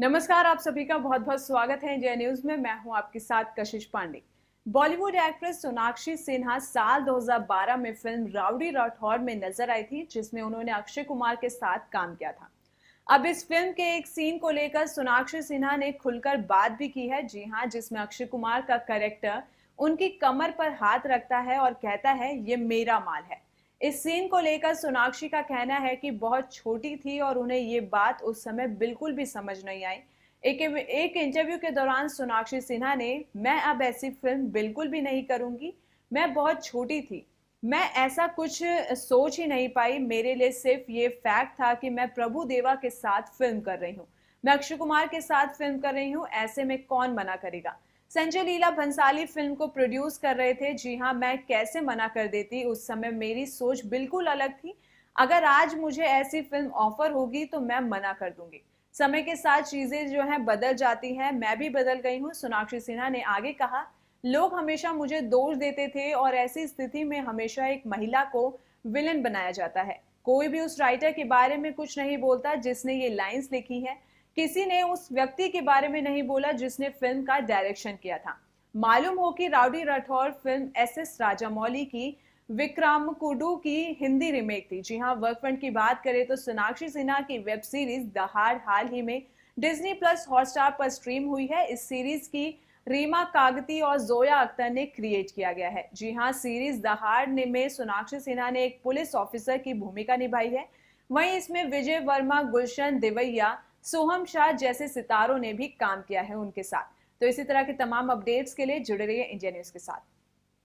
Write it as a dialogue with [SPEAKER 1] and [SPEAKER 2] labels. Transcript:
[SPEAKER 1] नमस्कार आप सभी का बहुत बहुत स्वागत है जय न्यूज में मैं हूं आपके साथ कशिश पांडे बॉलीवुड एक्ट्रेस सोनाक्षी सिन्हा साल 2012 में फिल्म राउडी राठौर में नजर आई थी जिसमें उन्होंने अक्षय कुमार के साथ काम किया था अब इस फिल्म के एक सीन को लेकर सोनाक्षी सिन्हा ने खुलकर बात भी की है जी हाँ जिसमें अक्षय कुमार का करेक्टर उनकी कमर पर हाथ रखता है और कहता है ये मेरा माल है इस सीन को लेकर सोनाक्षी का कहना है कि बहुत छोटी थी और उन्हें ये बात उस समय बिल्कुल भी समझ नहीं आई एक एक इंटरव्यू के दौरान सोनाक्षी सिन्हा ने मैं अब ऐसी फिल्म बिल्कुल भी नहीं करूंगी मैं बहुत छोटी थी मैं ऐसा कुछ सोच ही नहीं पाई मेरे लिए सिर्फ ये फैक्ट था कि मैं प्रभु देवा के साथ फिल्म कर रही हूँ मैं अक्षय कुमार के साथ फिल्म कर रही हूँ ऐसे में कौन मना करेगा संजय लीला भंसाली फिल्म को प्रोड्यूस कर रहे थे जी हाँ मैं कैसे मना कर देती उस समय मेरी सोच बिल्कुल अलग थी अगर आज मुझे ऐसी फिल्म ऑफर होगी तो मैं मना कर दूंगी समय के साथ चीजें जो हैं बदल जाती हैं मैं भी बदल गई हूँ सोनाक्षी सिन्हा ने आगे कहा लोग हमेशा मुझे दोष देते थे और ऐसी स्थिति में हमेशा एक महिला को विलन बनाया जाता है कोई भी उस राइटर के बारे में कुछ नहीं बोलता जिसने ये लाइंस लिखी है किसी ने उस व्यक्ति के बारे में नहीं बोला जिसने फिल्म का डायरेक्शन किया था मालूम हो कि Rowdy Rathore film S S Rajamouli की विक्रम कुडू की हिंदी रिमेक थी जी हाँ वर्क की बात करें तो सोनाक्षी सिन्हा की वेब सीरीज दहाड़ हाल ही में डिज्नी प्लस हॉटस्टार पर स्ट्रीम हुई है इस सीरीज की रीमा कागती और जोया अख्तर ने क्रिएट किया गया है जी हाँ सीरीज दहाड़ ने में सोनाक्षी सिन्हा ने एक पुलिस ऑफिसर की भूमिका निभाई है वहीं इसमें विजय वर्मा गुलशन देवैया सोहम शाह जैसे सितारों ने भी काम किया है उनके साथ तो इसी तरह के तमाम अपडेट्स के लिए जुड़े रहिए इंडिया न्यूज़ के साथ